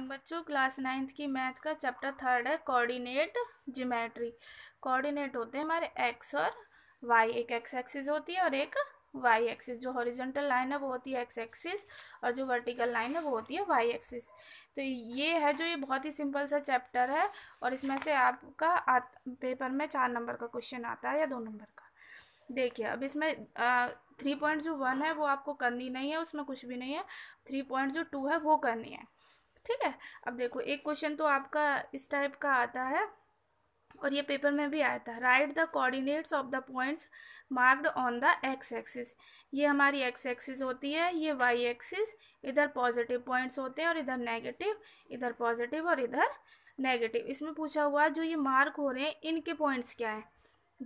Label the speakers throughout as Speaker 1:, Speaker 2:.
Speaker 1: बच्चों class ninth की math का चैप्टर थर्ड है कोऑर्डिनेट जीमेट्री कोऑर्डिनेट होते हैं हमारे एक्स और वाई एक एक्स एक्सिस होती है और एक वाई एक्सिस जो हॉरिजेंटल लाइन है वो होती है एक्स एक्सिस और जो वर्टिकल लाइन है वो होती है वाई एक्सिस तो ये है जो ये बहुत ही सिंपल सा चैप्टर है और इसमें से आपका पेपर में चार नंबर का क्वेश्चन आता है या दो नंबर का देखिए अब इसमें आ, थ्री पॉइंट जो वन है वो आपको करनी नहीं है उसमें कुछ भी नहीं है थ्री पॉइंट जो टू है वो करनी है ठीक है अब देखो एक क्वेश्चन तो आपका इस टाइप का आता है और ये पेपर में भी आया था right the coordinates of the points marked on the X axis ये हमारी एक्स एक्सिस होती है ये वाई एक्सिस इधर पॉजिटिव पॉइंट्स होते हैं और इधर नेगेटिव इधर पॉजिटिव और इधर नेगेटिव इसमें पूछा हुआ जो ये मार्क हो रहे हैं इनके पॉइंट्स क्या हैं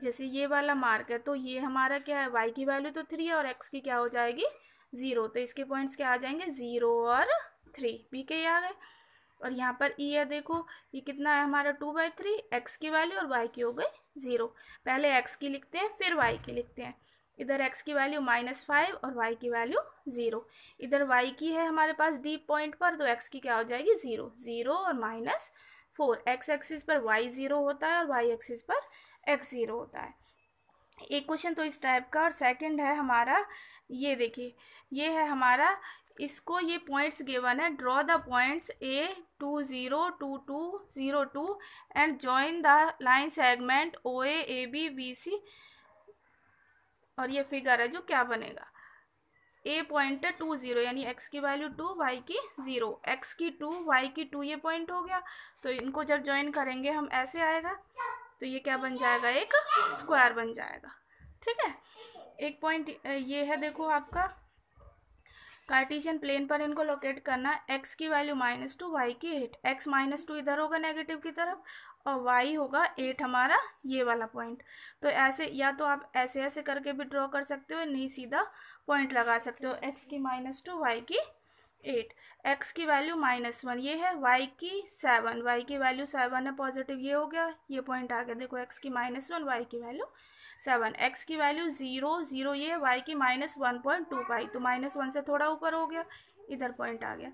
Speaker 1: जैसे ये वाला मार्क है तो ये हमारा क्या है वाई की वैल्यू तो थ्री है और एक्स की क्या हो जाएगी ज़ीरो तो इसके पॉइंट्स क्या आ जाएंगे ज़ीरो और थ्री बी के ये आ गए और यहाँ पर ई e है देखो ये कितना है हमारा टू बाई थ्री एक्स की वैल्यू और वाई की हो गई ज़ीरो पहले एक्स की लिखते हैं फिर वाई की लिखते हैं इधर एक्स की वैल्यू माइनस फाइव और वाई की वैल्यू ज़ीरो इधर वाई की है हमारे पास डी पॉइंट पर तो एक्स की क्या हो जाएगी ज़ीरो ज़ीरो और माइनस फोर एक्स एक्सिस पर वाई ज़ीरो होता है और वाई एक्सिस पर एक्स ज़ीरो होता है एक क्वेश्चन तो इस टाइप का और सेकंड है हमारा ये देखिए ये है हमारा इसको ये पॉइंट्स गिवन है draw the points A two zero two two zero two and join the line segment O A A B B C और ये फिगर है जो क्या बनेगा ए पॉइंट है टू ज़ीरो यानी एक्स की वैल्यू टू वाई की ज़ीरो एक्स की टू वाई की टू ये पॉइंट हो गया तो इनको जब ज्वाइन करेंगे हम ऐसे आएगा तो ये क्या बन जाएगा एक स्क्वायर बन जाएगा ठीक है एक पॉइंट ये है देखो आपका कार्टिशियन प्लेन पर इनको लोकेट करना एक्स की वैल्यू माइनस टू वाई की एट एक्स माइनस टू इधर होगा नेगेटिव की तरफ और वाई होगा एट हमारा ये वाला पॉइंट तो ऐसे या तो आप ऐसे ऐसे करके भी ड्रॉ कर सकते हो नहीं सीधा पॉइंट लगा सकते हो एक्स की माइनस टू वाई की एट एक्स की वैल्यू माइनस वन ये है वाई की सेवन वाई की वैल्यू सेवन है पॉजिटिव ये हो गया ये पॉइंट आ गया देखो एक्स की माइनस वन वाई की वैल्यू सेवन एक्स की वैल्यू ज़ीरो ज़ीरो ये है वाई की minus one point two five तो माइनस वन से थोड़ा ऊपर हो गया इधर पॉइंट आ गया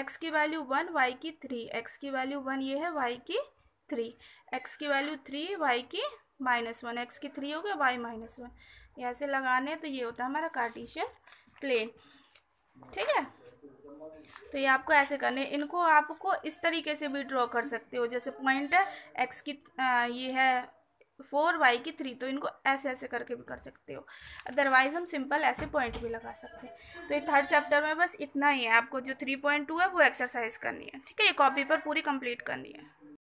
Speaker 1: एक्स की वैल्यू वन वाई की थ्री एक्स की वैल्यू वन ये है वाई की थ्री एक्स की वैल्यू थ्री वाई की माइनस वन एक्स की थ्री हो गया वाई माइनस वन ऐसे लगाने तो ये होता है हमारा कार्टिशियन प्लेन ठीक है तो ये आपको ऐसे करने इनको आपको इस तरीके से भी ड्रॉ कर सकते हो जैसे पॉइंट है एक्स की आ, ये है फोर वाई की थ्री तो इनको ऐसे ऐसे करके भी कर सकते हो अदरवाइज हम सिंपल ऐसे पॉइंट भी लगा सकते हैं तो ये थर्ड चैप्टर में बस इतना ही है आपको जो थ्री पॉइंट टू है वो एक्सरसाइज करनी है ठीक है ये कॉपी पर पूरी कंप्लीट करनी है